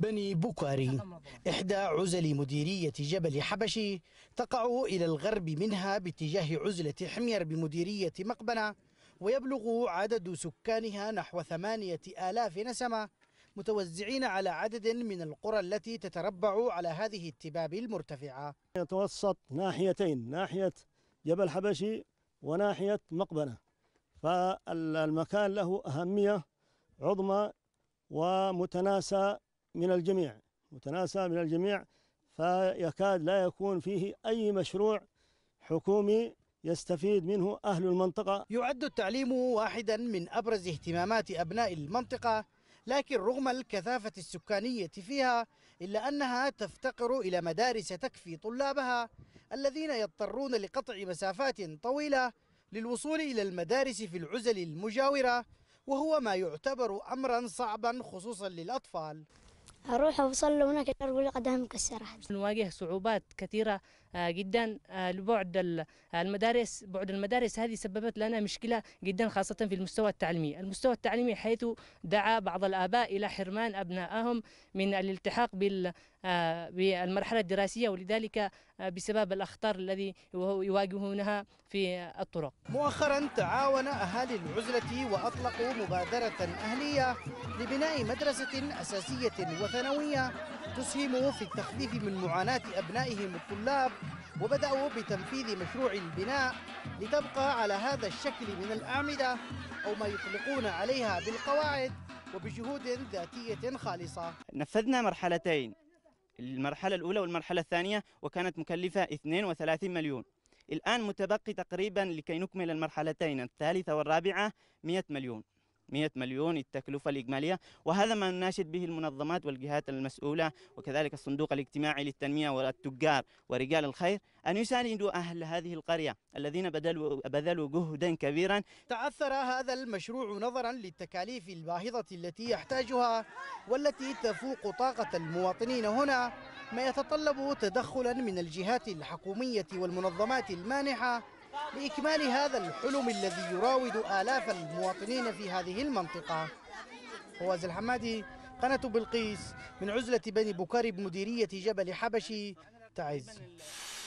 بني بوكاري إحدى عزل مديرية جبل حبشي تقع إلى الغرب منها باتجاه عزلة حمير بمديرية مقبنة ويبلغ عدد سكانها نحو ثمانية آلاف نسمة متوزعين على عدد من القرى التي تتربع على هذه التباب المرتفعة يتوسط ناحيتين ناحية جبل حبشي وناحية مقبنة فالمكان له أهمية عظمى ومتناسى من الجميع متناسى من الجميع فيكاد لا يكون فيه أي مشروع حكومي يستفيد منه أهل المنطقة يعد التعليم واحدا من أبرز اهتمامات أبناء المنطقة لكن رغم الكثافة السكانية فيها إلا أنها تفتقر إلى مدارس تكفي طلابها الذين يضطرون لقطع مسافات طويلة للوصول إلى المدارس في العزل المجاورة وهو ما يعتبر أمرا صعبا خصوصا للأطفال أروح أوصل هناك أقول قدمها مكسرة نواجه صعوبات كثيرة آه، جدا آه، لبعد آه، المدارس بعد المدارس هذه سببت لنا مشكلة جدا خاصة في المستوى التعليمي المستوى التعليمي حيث دعا بعض الآباء إلى حرمان أبنائهم من الالتحاق بالمرحلة الدراسية ولذلك بسبب الأخطار الذي يواجهونها في الطرق مؤخرا تعاون أهالي العزلة وأطلقوا مبادرة أهلية لبناء مدرسة أساسية وفي الثانوية تسهم في التخفيف من معاناة أبنائهم الطلاب وبدأوا بتنفيذ مشروع البناء لتبقى على هذا الشكل من الأعمدة أو ما يطلقون عليها بالقواعد وبجهود ذاتية خالصة نفذنا مرحلتين المرحلة الأولى والمرحلة الثانية وكانت مكلفة 32 مليون الآن متبقي تقريبا لكي نكمل المرحلتين الثالثة والرابعة 100 مليون 100 مليون التكلفة الإجمالية وهذا ما نناشد به المنظمات والجهات المسؤولة وكذلك الصندوق الاجتماعي للتنمية والتجار ورجال الخير أن يساندوا أهل هذه القرية الذين بذلوا, بذلوا جهدا كبيرا تعثر هذا المشروع نظرا للتكاليف الباهظة التي يحتاجها والتي تفوق طاقة المواطنين هنا ما يتطلب تدخلا من الجهات الحكومية والمنظمات المانحة لإكمال هذا الحلم الذي يراود آلاف المواطنين في هذه المنطقة فواز الحمادي قناة بلقيس من عزلة بني بكاري بمديرية جبل حبشي تعز